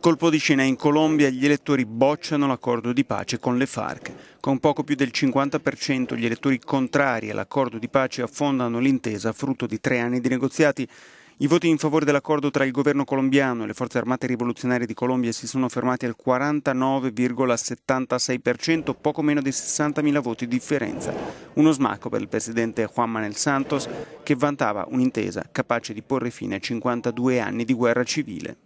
Colpo di scena in Colombia, gli elettori bocciano l'accordo di pace con le FARC. Con poco più del 50% gli elettori contrari all'accordo di pace affondano l'intesa frutto di tre anni di negoziati. I voti in favore dell'accordo tra il governo colombiano e le forze armate rivoluzionarie di Colombia si sono fermati al 49,76%, poco meno di 60.000 voti di differenza. Uno smacco per il presidente Juan Manuel Santos, che vantava un'intesa capace di porre fine a 52 anni di guerra civile.